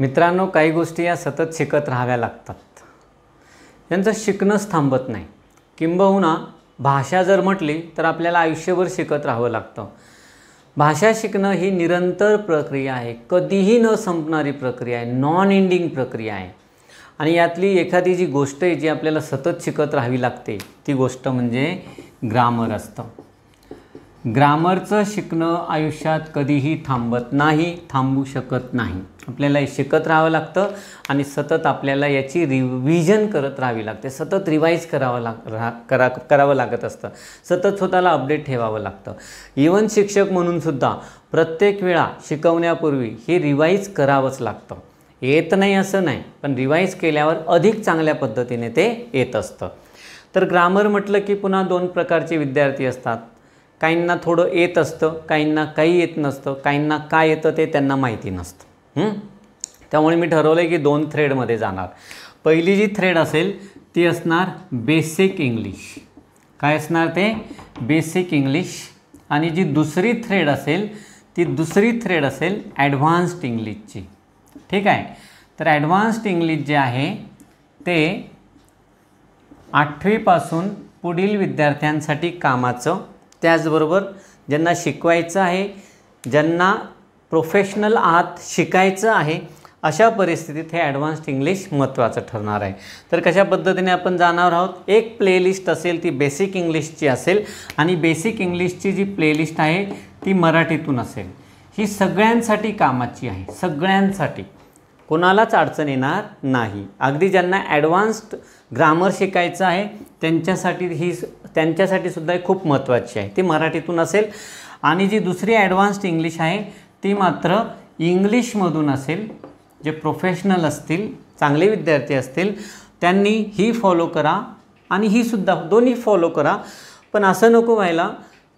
मित्रांनो काही गोष्टी या सतत शिकत राहाव्या लागतात यांचं शिकणंच थांबत नाही किंबहुना भाषा जर म्हटली तर आपल्याला आयुष्यभर शिकत राहावं लागतं भाषा शिकणं ही निरंतर प्रक्रिया आहे कधीही न संपणारी प्रक्रिया आहे नॉन एंडिंग प्रक्रिया आहे आणि यातली एखादी जी गोष्ट आहे जी आपल्याला सतत शिकत राहावी लागते ती गोष्ट म्हणजे ग्रामर असतं ग्रामरचं शिकणं आयुष्यात कधीही थांबत नाही थांबू शकत नाही आपल्याला शिकत राहावं लागतं आणि सतत आपल्याला याची रिव्हिजन करत राहावी लागते सतत रिवाईज करावं लाग राहा करा करावं लागत असतं सतत स्वतःला अपडेट ठेवावं लागतं इवन शिक्षक म्हणूनसुद्धा प्रत्येक वेळा शिकवण्यापूर्वी हे रिवाईज करावंच लागतं येत नाही असं नाही पण रिवाईज केल्यावर अधिक चांगल्या पद्धतीने ते येत असतं तर ग्रामर म्हटलं की पुन्हा दोन प्रकारचे विद्यार्थी असतात काहींना थोडं येत असतं काहींना काही येत नसतं काहींना काय येतं ते त्यांना माहिती नसतं त्यामुळे मी ठरवलं आहे की दोन थ्रेडमध्ये जाणार पहिली जी थ्रेड असेल ती असणार बेसिक इंग्लिश काय असणार ते बेसिक इंग्लिश आणि जी दुसरी थ्रेड असेल ती दुसरी थ्रेड असेल ॲडव्हान्स्ड इंग्लिशची ठीक आहे तर ॲडव्हान्स्ड इंग्लिश जे आहे ते आठवीपासून पुढील विद्यार्थ्यांसाठी कामाचं त्याचबरोबर ज्यांना शिकवायचं आहे ज्यांना प्रोफेशनल आहात शिकायचं आहे अशा परिस्थितीत हे ॲडव्हान्स्ड इंग्लिश महत्त्वाचं ठरणार आहे तर कशा पद्धतीने आपण जाणार आहोत एक प्लेलिस्ट असेल ती बेसिक इंग्लिशची असेल आणि बेसिक इंग्लिशची जी प्लेलिस्ट आहे ती मराठीतून असेल ही सगळ्यांसाठी कामाची आहे सगळ्यांसाठी कोणालाच अडचण येणार नाही अगदी ज्यांना ॲडव्हान्स्ड ग्रामर शिकायचं आहे त्यांच्यासाठी ही त्यांच्यासाठी सुद्धा खूप महत्त्वाची आहे ती मराठीतून असेल आणि जी दुसरी ॲडव्हान्स्ड इंग्लिश आहे ती मात्र इंग्लिशमधून असेल जे प्रोफेशनल असतील चांगले विद्यार्थी असतील त्यांनी ही फॉलो करा आणि ही सुद्धा दोन्ही फॉलो करा पण असं नको व्हायला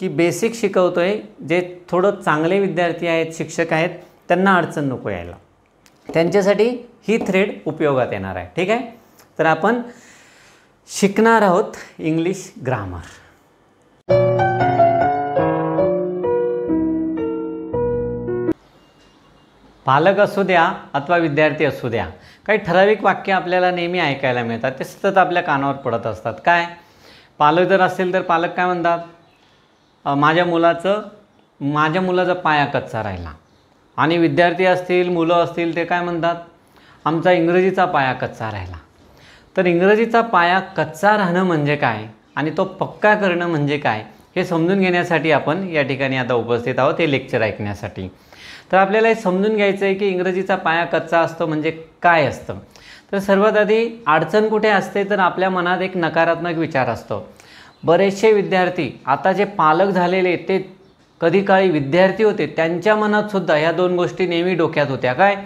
की बेसिक शिकवतो आहे जे थोडं चांगले विद्यार्थी आहेत शिक्षक आहेत त्यांना अडचण नको यायला त्यांच्यासाठी ही थ्रेड उपयोगात येणार आहे ठीक आहे तर आपण शिकणार आहोत इंग्लिश ग्रामर पालक असू द्या अथवा विद्यार्थी असू द्या काही ठराविक वाक्य आपल्याला नेहमी ऐकायला मिळतात ते सतत आपल्या कानावर पडत असतात काय पालक जर असेल तर पालक काय म्हणतात माझ्या मुलाचं माझ्या मुलाचा पाया कच्चा राहिला आणि विद्यार्थी असतील मुलं असतील ते काय म्हणतात आमचा इंग्रजीचा पाया कच्चा राहिला तर इंग्रजीचा पाया कच्चा राहणं म्हणजे काय आणि तो पक्का करणं म्हणजे काय हे समजून घेण्यासाठी आपण या ठिकाणी आता उपस्थित आहोत हे लेक्चर ऐकण्यासाठी तर आपल्याला हे समजून घ्यायचं आहे की इंग्रजीचा पाया कच्चा असतो म्हणजे काय असतं तर सर्वात आधी अडचण कुठे असते तर आपल्या मनात एक नकारात्मक विचार असतो बरेचसे विद्यार्थी आता जे पालक झालेले ते कधी काळी विद्यार्थी होते त्यांच्या मनातसुद्धा ह्या दोन गोष्टी नेहमी डोक्यात होत्या काय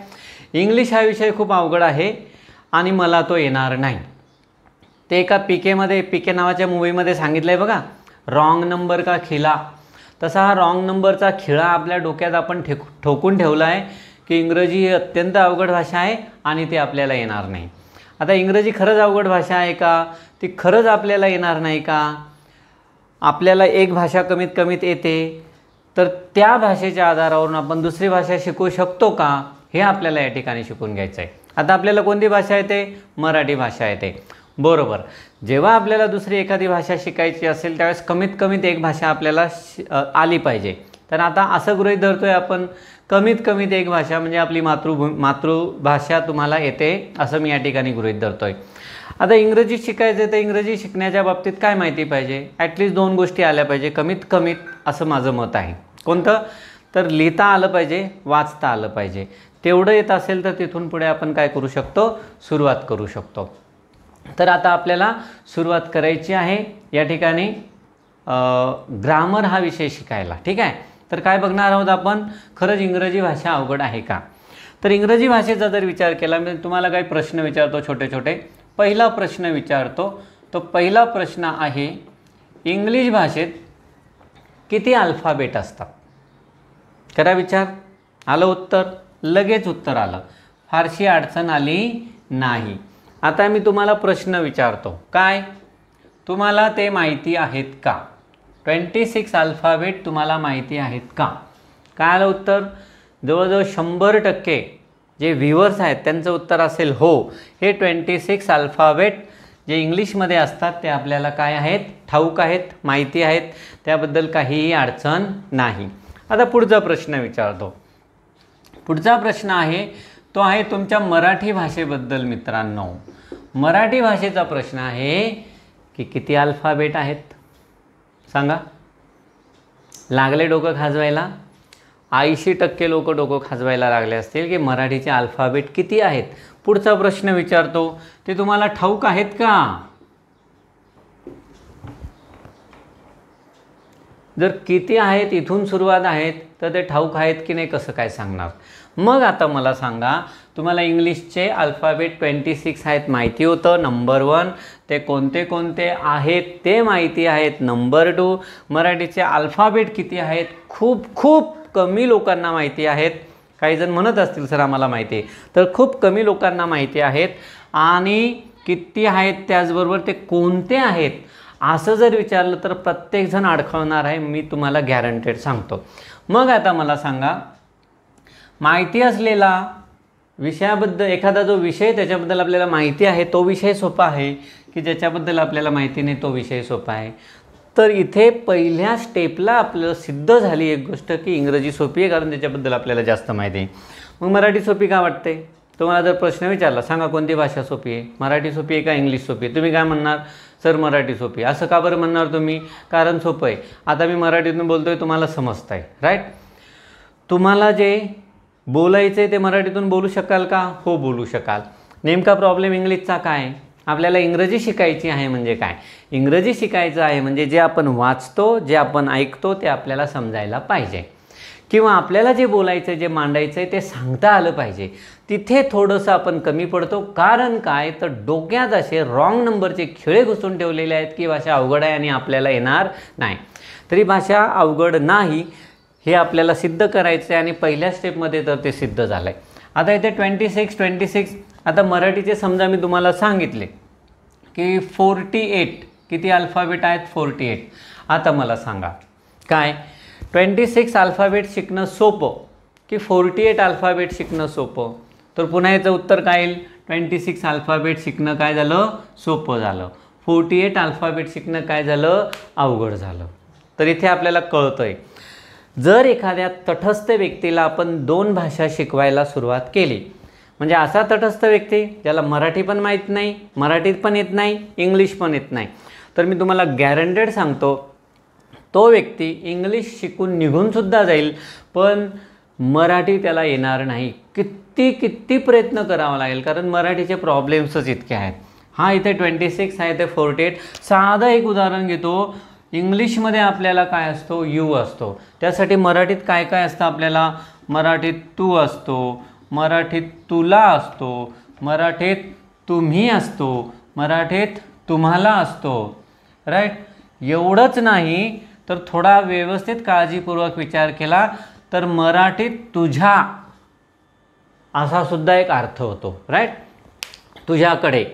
इंग्लिश हा विषय खूप अवघड आहे आणि मला तो येणार नाही ते एका पी केमध्ये पी के नावाच्या मूवीमध्ये सांगितलं आहे बघा रॉंग नंबर का खिला तसा हा रॉंग नंबरचा खिळा आपल्या डोक्यात आपण ठेक ठोकून ठेवला आहे की इंग्रजी ही अत्यंत अवघड भाषा आहे आणि ती आपल्याला येणार नाही आता इंग्रजी खरंच अवघड भाषा आहे का ती खरंच आपल्याला येणार नाही का आपल्याला एक भाषा कमीत कमीत येते तर त्या भाषेच्या आधारावरून आपण दुसरी भाषा शिकू शकतो का हे आपल्याला या ठिकाणी शिकून घ्यायचं आहे आता आपल्याला कोणती भाषा येते मराठी भाषा येते बरोबर जेव्हा आपल्याला दुसरी एखादी भाषा शिकायची असेल त्यावेळेस कमीत कमीत एक भाषा आपल्याला आली पाहिजे तर आता असं गृहीत धरतोय आपण कमीत कमीत एक भाषा म्हणजे आपली मातृभू मातृभाषा तुम्हाला येते असं मी या ठिकाणी गृहीत धरतोय आता इंग्रजी शिकायचं तर इंग्रजी शिकण्याच्या बाबतीत काय माहिती पाहिजे ॲटलिस्ट दोन गोष्टी आल्या पाहिजे कमीत कमीत असं माझं मत आहे कोणतं तर लिहिता आलं पाहिजे वाचता आलं पाहिजे तेवढं येत असेल तर तिथून पुढे आपण काय करू शकतो सुरुवात करू शकतो तर आता आपल्याला सुरुवात करायची आहे या ठिकाणी ग्रामर हा विषय शिकायला ठीक आहे तर काय बघणार आहोत आपण खरंच इंग्रजी भाषा अवघड आहे का तर इंग्रजी भाषेचा जर विचार केला मी तुम्हाला काही प्रश्न विचारतो छोटे छोटे पहिला प्रश्न विचारतो तो पहिला प्रश्न आहे इंग्लिश भाषेत किती अल्फाबेट असतात करा विचार आलं उत्तर लगेच उत्तर आलं फारशी अडचण आली नाही आता मी तुम्हाला प्रश्न विचारतो काय तुम्हाला ते माहिती आहेत का ट्वेंटी सिक्स अल्फाबेट तुम्हाला माहिती आहेत का काय आलं उत्तर जवळजवळ शंभर टक्के जे व्ह्युअर्स आहेत त्यांचं उत्तर असेल हो हे ट्वेंटी सिक्स अल्फाबेट जे इंग्लिशमध्ये असतात ते आपल्याला काय आहेत ठाऊक आहेत माहिती आहेत त्याबद्दल काहीही अडचण नाही आता पुढचा प्रश्न विचारतो पुढचा प्रश्न आहे तो आहे तुमच्या मराठी भाषेबद्दल मित्रांनो मराठी भाषेचा प्रश्न आहे की किती अल्फाबेट आहेत सांगा लागले डोकं खाजवायला ऐंशी टक्के लोक डोकं खाजवायला लागले असतील की मराठीचे अल्फाबेट किती आहेत पुढचा प्रश्न विचारतो ते तुम्हाला ठाऊक आहेत का जर किती आहेत इथून सुरुवात आहेत तर ते ठाऊक आहेत की नाही कसं काय सांगणार मग आता मला सांगा तुम्हाला इंग्लिशचे अल्फाबेट ट्वेंटी सिक्स आहेत माहिती होतं नंबर वन ते कोणते कोणते आहेत ते माहिती आहेत नंबर टू मराठीचे अल्फाबेट किती आहेत खूप खूप कमी लोकांना माहिती आहेत काही जण म्हणत असतील सर आम्हाला माहिती तर खूप कमी लोकांना माहिती आहेत आणि किती आहेत त्याचबरोबर ते कोणते आहेत असं जर विचारलं तर प्रत्येकजण अडखळणार आहे मी तुम्हाला गॅरंटेड सांगतो मग आता मला सांगा माहिती असलेला विषयाबद्दल एखादा जो विषय त्याच्याबद्दल आपल्याला माहिती आहे तो विषय सोपा आहे की ज्याच्याबद्दल आपल्याला माहिती नाही तो विषय सोपा आहे तर इथे पहिल्या स्टेपला आपल्याला सिद्ध झाली एक गोष्ट की इंग्रजी सोपी आहे कारण त्याच्याबद्दल आपल्याला जास्त माहिती आहे मग मराठी सोपी का वाटते तुम्हाला जर प्रश्न विचारला सांगा कोणती भाषा सोपी आहे मराठी सोपी आहे का इंग्लिश सोपी आहे तुम्ही काय म्हणणार सर मराठी सोपी असं का बरं म्हणणार तुम्ही कारण सोपं आहे आता मी मराठीतून बोलतो आहे तुम्हाला समजत आहे राईट तुम्हाला जे आहे ते मराठीतून बोलू शकाल का हो बोलू शकाल नेमका प्रॉब्लेम इंग्लिशचा काय आपल्याला इंग्रजी शिकायची आहे म्हणजे काय इंग्रजी शिकायचं आहे म्हणजे जे आपण वाचतो जे आपण ऐकतो ते आपल्याला समजायला पाहिजे किंवा आपल्याला जे बोलायचं आहे जे मांडायचं आहे ते सांगता आलं पाहिजे तिथे थोडंसं आपण कमी पडतो कारण काय तर डोक्यात असे रॉंग नंबरचे खेळे घुसून ठेवलेले आहेत की भाषा अवघड आहे आणि आपल्याला येणार नाही तरी भाषा अवघड नाही हे आपल्याला सिद्ध करायचं आहे आणि पहिल्या स्टेपमध्ये तर ते सिद्ध झालं आहे आता इथे ट्वेंटी सिक्स ट्वेंटी सिक्स आता मराठीचे समजा मी तुम्हाला सांगितले की फोर्टी एट किती अल्फाबेट आहेत फोर्टी एट आता मला सांगा काय ट्वेंटी सिक्स अल्फाबेट शिकणं सोपं की फोर्टी एट अल्फाबेट शिकणं सोपं तर पुन्हा याचं उत्तर काय येईल ट्वेंटी सिक्स अल्फाबेट शिकणं काय झालं सोपं झालं फोर्टी एट अल्फाबेट शिकणं काय झालं अवघड झालं तर इथे आपल्याला कळतं आहे जर एखाद्या तटस्थ व्यक्तीला आपण दोन भाषा शिकवायला सुरुवात केली म्हणजे असा तटस्थ व्यक्ती ज्याला मराठी पण माहीत नाही मराठीत पण येत नाही इंग्लिश पण येत नाही तर मी तुम्हाला गॅरंटेड सांगतो तो व्यक्ती इंग्लिश शिकून निघूनसुद्धा जाईल पण मराठी त्याला येणार नाही किती किती प्रयत्न करावा लागेल कारण मराठीचे प्रॉब्लेम्सच इतके आहेत हा इथे ट्वेंटी सिक्स आहे इथे फोर्टी एट साधं एक उदाहरण घेतो इंग्लिशमध्ये आपल्याला काय असतो यू असतो त्यासाठी मराठीत काय काय असतं आपल्याला मराठीत तू असतो मराठीत तुला असतो मराठीत तुम्ही असतो मराठीत तुम्हाला असतो राईट एवढंच नाही तर थोडा व्यवस्थित काळजीपूर्वक विचार केला तर मराठीत तुझ्या असा सुद्धा एक अर्थ होतो राईट तुझ्याकडे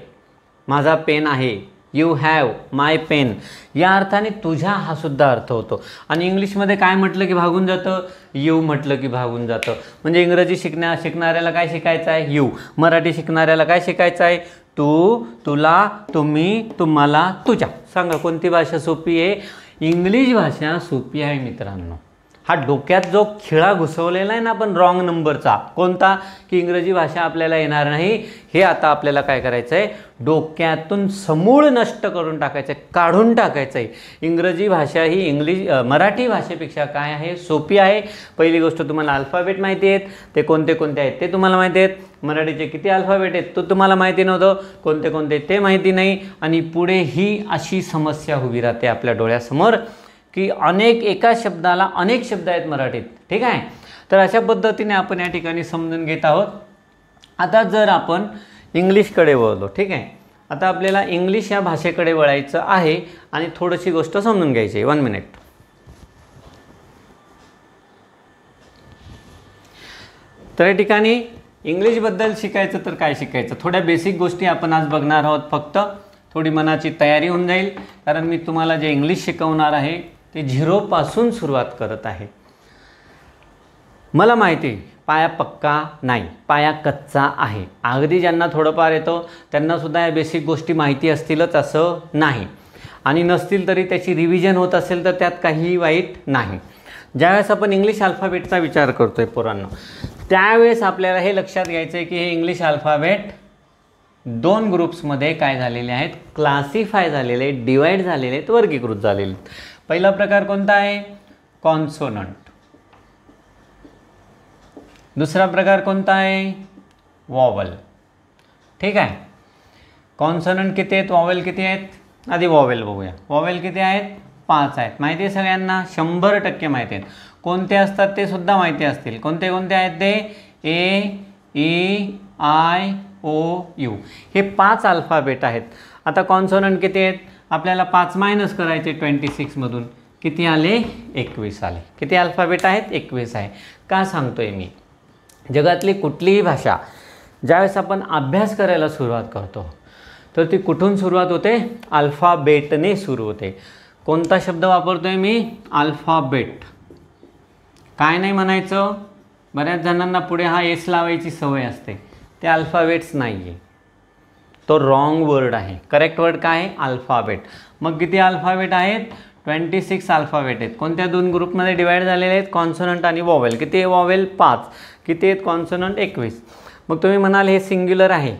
माझा पेन आहे यू हॅव माय पेन या अर्थाने तुझ्या हा सुद्धा अर्थ होतो आणि इंग्लिशमध्ये काय म्हटलं की भागून जातं यू म्हटलं की भागून जातं म्हणजे इंग्रजी शिकण्या शिकणाऱ्याला काय शिकायचं आहे यू मराठी शिकणाऱ्याला काय शिकायचं आहे तू तुला तुम्ही तुम्हाला तुझ्या सांगा कोणती भाषा सोपी आहे इंग्लिश भाषा सोपी आहे मित्रांनो हा डोक्यात जो खिळा घुसवलेला आहे ना आपण रॉंग नंबरचा कोणता की इंग्रजी भाषा आपल्याला येणार नाही हे आता आपल्याला काय करायचं आहे डोक्यातून समूळ नष्ट करून टाकायचं आहे काढून टाकायचं आहे इंग्रजी भाषा ही इंग्लिश मराठी भाषेपेक्षा काय आहे सोपी आहे पहिली गोष्ट तुम्हाला अल्फाबेट माहिती आहेत ते कोणते कोणते आहेत ते तुम्हाला माहिती आहेत मराठीचे किती अल्फाबेट आहेत तो तुम्हाला माहिती नव्हतं कोणते कोणते ते माहिती नाही आणि पुढे ही अशी समस्या उभी राहते आपल्या डोळ्यासमोर की अनेक एका शब्दाला अनेक शब्द आहेत मराठीत ठीक आहे तर अशा पद्धतीने आपण या ठिकाणी समजून घेत आहोत आता जर आपण इंग्लिशकडे वळलो ठीक आहे आता आपल्याला इंग्लिश या भाषेकडे वळायचं आहे आणि थोडीशी गोष्ट समजून घ्यायची आहे वन मिनिट तर या ठिकाणी इंग्लिशबद्दल शिकायचं तर काय शिकायचं थोड्या बेसिक गोष्टी आपण आज बघणार आहोत फक्त थोडी मनाची तयारी होऊन जाईल कारण मी तुम्हाला जे इंग्लिश शिकवणार आहे ते झिरोपासून सुरुवात करत आहे मला माहिती पाया पक्का नाही पाया कच्चा आहे अगदी ज्यांना थोडंफार येतो त्यांनासुद्धा या बेसिक गोष्टी माहिती असतीलच असं नाही आणि नसतील तरी त्याची रिव्हिजन होत असेल तर त्यात काहीही वाईट नाही ज्यावेळेस आपण इंग्लिश अल्फाबेटचा विचार करतो आहे पोरांना त्यावेळेस आपल्याला हे लक्षात घ्यायचं आहे की हे इंग्लिश अल्फाबेट दोन ग्रुप्समध्ये काय झालेले आहेत क्लासिफाय झालेले आहेत डिवाईड झालेले आहेत वर्गीकृत झालेले आहेत पहिला प्रकार कोणता आहे कॉन्सोनंट दुसरा प्रकार कोणता आहे वॉवल ठीक आहे कॉन्सोनंट किती आहेत वॉवेल किती आहेत आधी वॉवेल बघूया वॉवेल किती आहेत पाच आहेत माहिती आहे सगळ्यांना शंभर टक्के माहिती आहेत कोणते असतात ते सुद्धा माहिती असतील कोणते कोणते आहेत ते A E I O U हे पाच अल्फाबेट आहेत आता कॉन्सोनंट किती आहेत आपल्याला पाच मायनस करायचे ट्वेंटी सिक्समधून किती आले एकवीस आले किती अल्फाबेट आहेत एकवीस आहे का सांगतो आहे मी जगातली कुठलीही भाषा ज्यावेळेस आपण अभ्यास करायला सुरुवात करतो तर ती कुठून सुरुवात होते अल्फाबेटने सुरू होते कोणता शब्द वापरतो आहे मी अल्फाबेट काय नाही म्हणायचं बऱ्याच जणांना पुढे हा एस लावायची सवय असते ते अल्फाबेट्स नाही आहे तो रॉंग वर्ड आहे करेक्ट वर्ड काय आहे अल्फाबेट मग किती अल्फाबेट आहेत ट्वेंटी सिक्स अल्फाबेट आहेत कोणत्या दोन ग्रुपमध्ये डिवाईड झालेले आहेत कॉन्सोनंट आणि वॉवेल किती आहे वॉवेल पाच किती आहेत कॉन्सोनंट एकवीस मग तुम्ही म्हणाल हे सिंग्युलर आहे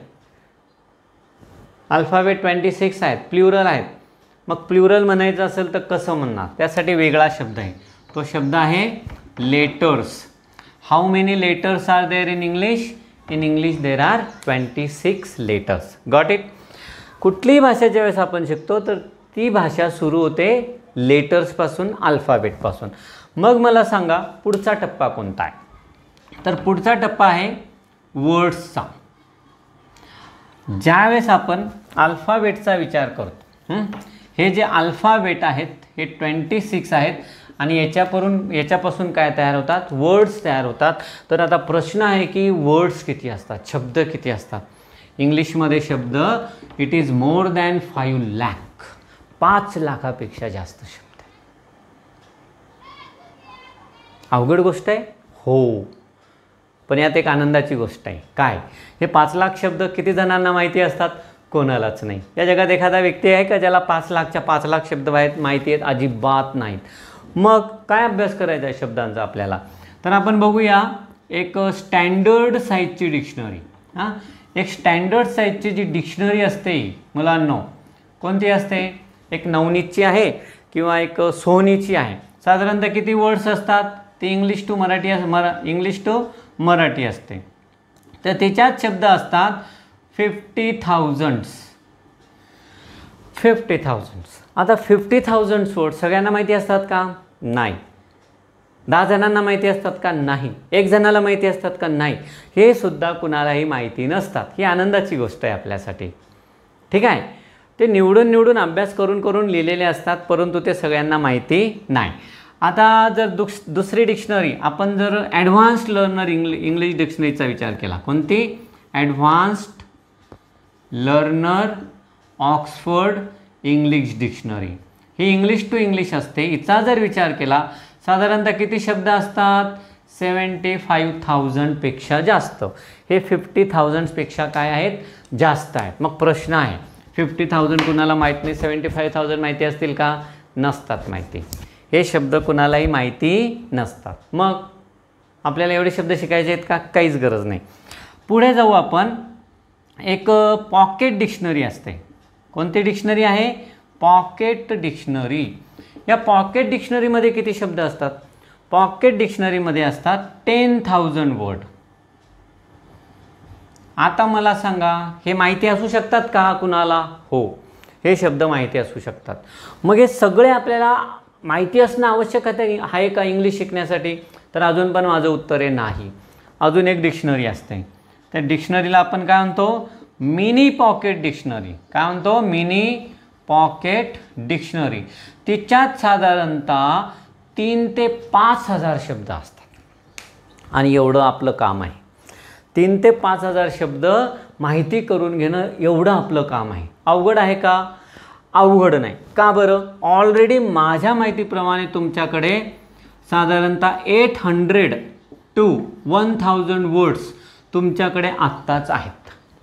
अल्फाबेट ट्वेंटी सिक्स आहेत प्ल्युरल आहेत मग प्ल्युरल म्हणायचं असेल तर कसं म्हणणार त्यासाठी वेगळा शब्द आहे तो शब्द आहे letters how many letters are there in English in English there are twenty six letters got it कुठलीही भाषा ज्यावेळेस आपण शिकतो तर ती भाषा सुरू होते लेटर्सपासून अल्फाबेटपासून मग मला सांगा पुढचा टप्पा कोणता आहे तर पुढचा टप्पा आहे वर्ड्सचा ज्यावेळेस आपण अल्फाबेटचा विचार करतो हे जे अल्फाबेट आहेत हे ट्वेंटी सिक्स आहेत आणि याच्यावरून याच्यापासून काय तयार होतात वर्ड्स तयार होतात तर आता प्रश्न आहे की वर्ड्स किती असतात शब्द किती असतात इंग्लिशमध्ये शब्द it is more than five lakh पाच लाखापेक्षा जास्त शब्द अवघड गोष्ट आहे हो पण यात एक आनंदाची गोष्ट आहे काय हे पाच लाख शब्द किती जणांना माहिती असतात कोणालाच नाही या जगात एखादा व्यक्ती आहे का ज्याला पाच लाखच्या पाच लाख शब्द माहिती आहेत अजिबात नाहीत मग काय अभ्यास करायचा आहे शब्दांचा आपल्याला तर आपण बघूया एक स्टँडर्ड साईजची डिक्शनरी हां एक स्टँडर्ड साईजची जी डिक्शनरी असते मुलांनो कोणती असते एक नवनीतची आहे किंवा एक सोनीची आहे साधारणतः किती वर्ड्स असतात ते इंग्लिश टू मराठी अस मरा इंग्लिश टू मराठी असते तर त्याच्यात शब्द असतात फिफ्टी थाउजंड्स फिफ्टी थाउजंड आता फिफ्टी थाउजंड सोड सगळ्यांना माहिती असतात का नाही दहा जणांना माहिती असतात का नाही एक जणाला माहिती असतात का नाही हे सुद्धा कुणालाही माहिती नसतात ही आनंदाची गोष्ट आहे आपल्यासाठी ठीक आहे ते निवडून निवडून अभ्यास करून करून लिहिलेले असतात परंतु ते सगळ्यांना माहिती नाही आता जर दुस दुसरी डिक्शनरी आपण जर ॲडव्हान्स लर्नर इंग्ल इंग्लिश डिक्शनरीचा विचार केला कोणती advanced learner Oxford English dictionary ही इंग्लिश टू इंग्लिश असते हिचा जर विचार केला साधारणतः किती शब्द असतात सेवन्टी फाईव्ह थाउजंडपेक्षा जास्त हे फिफ्टी थाउजंडपेक्षा काय आहेत जास्त आहेत मग प्रश्न आहे फिफ्टी थाउजंड कुणाला माहीत नाही सेवन्टी फाईव्ह थाउजंड माहिती असतील का नसतात माहिती हे शब्द कुणालाही माहिती नसतात मग आपल्याला एवढे शब्द शिकायचे आहेत का काहीच गरज नाही पुढे जाऊ आपण एक पॉकेट डिक्शनरी असते कोणती डिक्शनरी आहे पॉकेट डिक्शनरी या पॉकेट डिक्शनरीमध्ये किती शब्द असतात पॉकेट डिक्शनरीमध्ये असतात टेन थाउजंड वर्ड आता मला सांगा हे माहिती असू शकतात का कुणाला हो हे शब्द माहिती असू शकतात मग हे सगळे आपल्याला माहिती असणं आवश्यक आहे का इंग्लिश शिकण्यासाठी तर अजून पण माझं उत्तर आहे नाही अजून एक डिक्शनरी असते त्या डिक्शनरीला आपण काय म्हणतो मिनी पॉकेट डिक्शनरी काय म्हणतो मिनी पॉकेट डिक्शनरी तिच्यात साधारणतः तीन ते पाच हजार शब्द असतात आणि एवढं आपलं काम आहे तीन ते पाच हजार शब्द माहिती करून घेणं एवढं आपलं काम आहे अवघड आहे का अवघड नाही का बरं ऑलरेडी माझ्या माहितीप्रमाणे तुमच्याकडे साधारणतः eight hundred to one thousand words तुमच्याकडे आत्ताच आहेत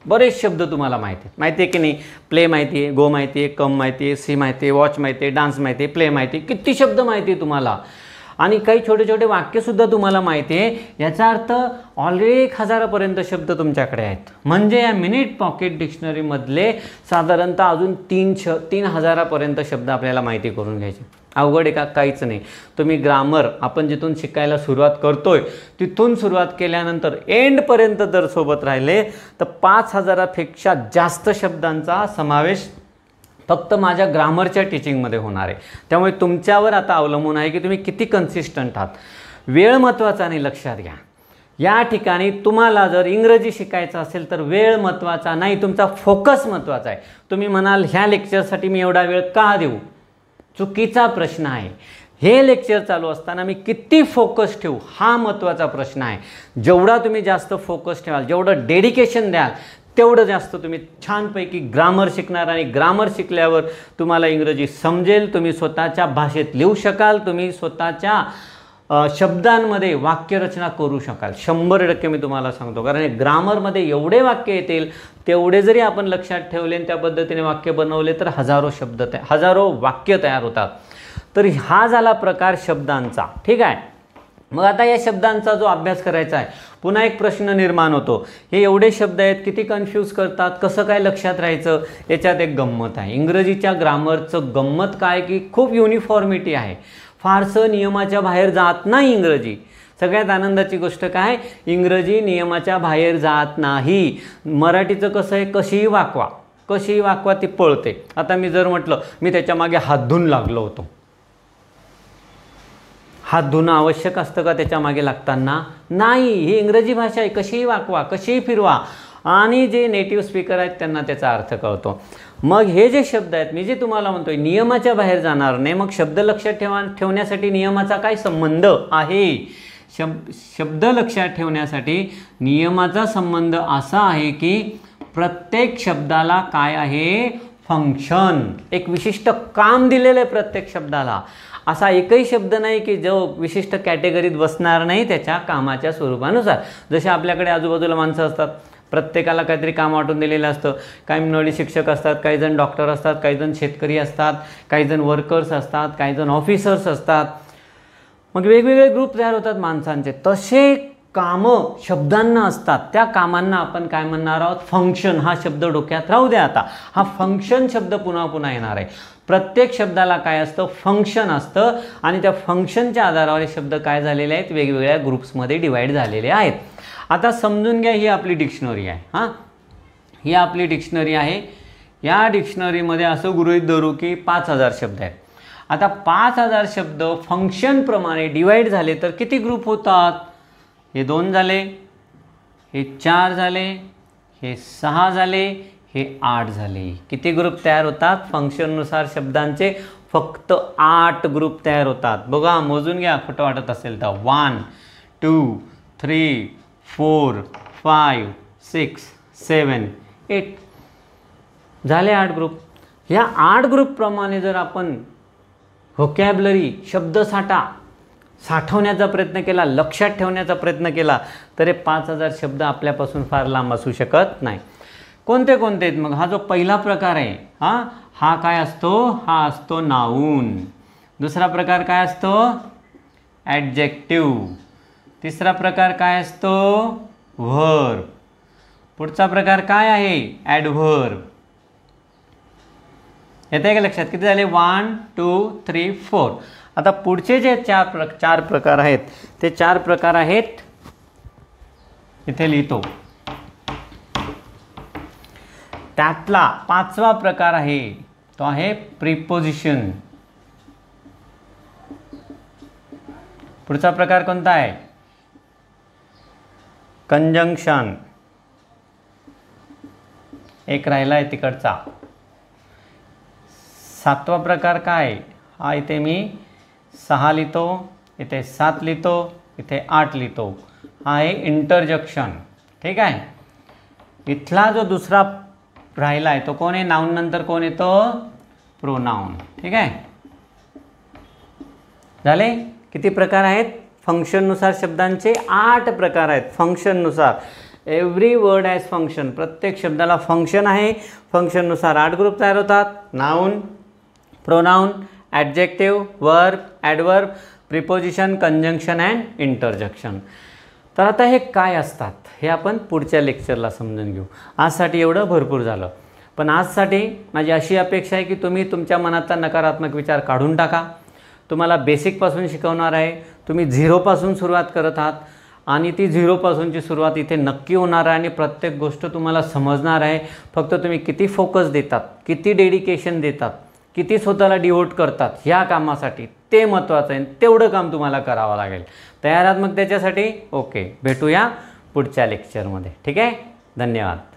बरेच शब्द तुम्हाला माहिती आहेत माहिती आहे की नाही प्ले माहिती आहे गो माहिती आहे कम माहिती आहे सी माहिती आहे वॉच माहिती आहे डान्स माहिती आहे प्ले माहिती आहे किती शब्द माहिती आहे तुम्हाला आणि काही छोटे छोटे वाक्यसुद्धा तुम्हाला माहिती आहे याचा अर्थ ऑलरेडी एक हजारापर्यंत शब्द तुमच्याकडे आहेत म्हणजे या मिनिट पॉकेट डिक्शनरीमधले साधारणतः अजून तीन श तीन हजारापर्यंत शब्द आपल्याला माहिती करून घ्यायचे अवघड आहे का काहीच नाही तुम्ही ग्रामर आपण जिथून शिकायला सुरुवात करतोय तिथून सुरुवात केल्यानंतर एंडपर्यंत जर सोबत राहिले तर पाच हजारापेक्षा जास्त शब्दांचा समावेश फक्त माझ्या ग्रामरच्या टीचिंगमध्ये होणार आहे त्यामुळे तुमच्यावर आता अवलंबून आहे की तुम्ही किती कन्सिस्टंट आहात वेळ महत्त्वाचा नाही लक्षात घ्या या ठिकाणी तुम्हाला जर इंग्रजी शिकायचं असेल तर वेळ महत्त्वाचा नाही तुमचा फोकस महत्त्वाचा आहे तुम्ही म्हणाल ह्या लेक्चरसाठी मी एवढा वेळ का देऊ चुकीचा प्रश्न आहे हे लेक्चर चालू असताना मी किती फोकस ठेवू हा महत्त्वाचा प्रश्न आहे जेवढा तुम्ही जास्त फोकस ठेवाल जेवढं डेडिकेशन द्याल तेवढं जास्त तुम्ही छानपैकी ग्रामर शिकणार आणि ग्रामर शिकल्यावर तुम्हाला इंग्रजी समजेल तुम्ही स्वतःच्या भाषेत लिहू शकाल तुम्ही स्वतःच्या शब्दांमध्ये वाक्यरचना करू शकाल शंभर टक्के मी तुम्हाला सांगतो कारण ग्रामरमध्ये एवढे वाक्य येतील तेवढे जरी आपण लक्षात ठेवले आणि त्या पद्धतीने वाक्य बनवले तर हजारो शब्द तया हजारो वाक्य तयार होतात तर हा झाला प्रकार शब्दांचा ठीक आहे मग आता या शब्दांचा जो अभ्यास करायचा आहे पुन्हा एक प्रश्न निर्माण होतो हे एवढे शब्द आहेत किती कन्फ्यूज करतात कसं काय लक्षात राहायचं याच्यात एक गंमत आहे इंग्रजीच्या ग्रामरचं गंमत काय की खूप युनिफॉर्मिटी आहे फारसं नियमाच्या बाहेर जात नाही इंग्रजी सगळ्यात आनंदाची गोष्ट काय इंग्रजी नियमाच्या बाहेर जात नाही मराठीचं कसं आहे कशीही वाकवा कशीही वाकवा ती पळते आता मी जर म्हटलं मी त्याच्यामागे हात धुन लागलो होतो हात धुणं आवश्यक असतं का त्याच्या मागे लागताना नाही ही इंग्रजी भाषा आहे कशीही वाकवा कशीही फिरवा आणि जे नेटिव्ह स्पीकर आहेत त्यांना त्याचा अर्थ कळतो मग हे जे शब्द आहेत मी जे तुम्हाला म्हणतोय नियमाच्या बाहेर जाणार नाही मग शब्द लक्षात ठेवा ठेवण्यासाठी नियमाचा काय संबंध आहे शब शब्द लक्षात ठेवण्यासाठी नियमाचा संबंध असा आहे की प्रत्येक शब्दाला काय आहे फंक्शन एक विशिष्ट काम दिलेलं आहे प्रत्येक शब्दाला असा एकही शब्द नाही की जो विशिष्ट कॅटेगरीत बसणार नाही त्याच्या कामाच्या स्वरूपानुसार जसे आपल्याकडे आजूबाजूला माणसं असतात प्रत्येकाला काहीतरी काम वाटून दिलेलं असतं काही नळी शिक्षक असतात काहीजण डॉक्टर असतात काहीजण शेतकरी असतात काहीजण वर्कर्स असतात काहीजण ऑफिसर्स असतात मग वेगवेगळे ग्रुप तयार होतात माणसांचे तसे कामं शब्दांना असतात त्या कामांना आपण काय म्हणणार आहोत फंक्शन हा शब्द डोक्यात राहू द्या आता हा फंक्शन शब्द पुन्हा पुन्हा येणार आहे प्रत्येक शब्दाला काय असतं फंक्शन असतं आणि त्या फंक्शनच्या आधारावर हे शब्द काय झालेले आहेत वेगवेगळ्या ग्रुप्समध्ये डिवाईड झालेले आहेत आता समजून घ्या ही आपली डिक्शनरी आहे हां ही आपली डिक्शनरी आहे या डिक्शनरीमध्ये असं गृहीत धरू की पाच हजार शब्द आहेत आता पाच हजार शब्द फंक्शनप्रमाणे डिवाईड झाले तर किती ग्रुप होतात हे दोन झाले हे चार झाले हे सहा झाले हे आठ झाले किती ग्रुप तयार होतात फंक्शननुसार शब्दांचे फक्त आठ ग्रुप तयार होतात बघा मोजून घ्या खोटं वाटत असेल तर one two three four five six seven eight झाले आठ ग्रुप ह्या आठ ग्रुपप्रमाणे जर आपण व्होकॅबलरी शब्दसाठा साठवण्याचा प्रयत्न केला लक्षात ठेवण्याचा प्रयत्न केला तर हे पाच हजार शब्द आपल्यापासून फार लांब असू शकत नाही कोणते कोणते आहेत मग हा जो पहिला प्रकार आहे हां हा काय असतो हा असतो नाऊन दुसरा प्रकार काय असतो ॲडजेक्टिव तिसरा प्रकार काय असतो व्हर पुढचा प्रकार काय आहे ॲडव्हर आहे का लक्षात किती झाले वन टू थ्री फोर आता पुढचे जे चार प्र चार प्रकार आहेत ते चार प्रकार आहेत इथे लिहितो त्यातला पाचवा प्रकार आहे तो आहे प्रिपोजिशन पुढचा प्रकार कोणता आहे कंजंक्शन एक राहिला आहे तिकडचा सातवा प्रकार काय हा इथे मी सहा लिहितो इथे सात लिहितो इथे आठ लिहितो हा आहे इंटरजक्शन ठीक आहे इथला जो दुसरा राहिला आहे तो कोण आहे नाऊन नंतर कोण येतो प्रोनाऊन ठीक आहे झाले किती प्रकार आहेत फंक्शननुसार शब्दांचे आठ प्रकार आहेत फंक्शननुसार एव्हरी वर्ड ॲज फंक्शन प्रत्येक शब्दाला फंक्शन आहे फंक्शननुसार आठ ग्रुप तयार होतात noun pronoun adjective verb adverb preposition conjunction and interjection तर आता हे काय असतात हे आपण पुढच्या लेक्चरला समजून घेऊ आजसाठी एवढं भरपूर झालं पण आजसाठी माझी अशी अपेक्षा आहे की तुम्ही तुमच्या मनातला नकारात्मक विचार काढून टाका तुम्हाला बेसिकपासून शिकवणार आहे तुम्ही झिरोपासून सुरुवात करत आहात आणि ती झिरोपासूनची सुरुवात इथे नक्की होणार आहे आणि प्रत्येक गोष्ट तुम्हाला समजणार आहे फक्त तुम्ही किती फोकस देतात किती डेडिकेशन देतात किती स्वतःला डिवोट करतात ह्या कामासाठी ते महत्त्वाचं आहे तेवढं काम तुम्हाला करावं लागेल तयार आहात मग त्याच्यासाठी ओके भेटूया पुढच्या लेक्चरमध्ये ठीक आहे धन्यवाद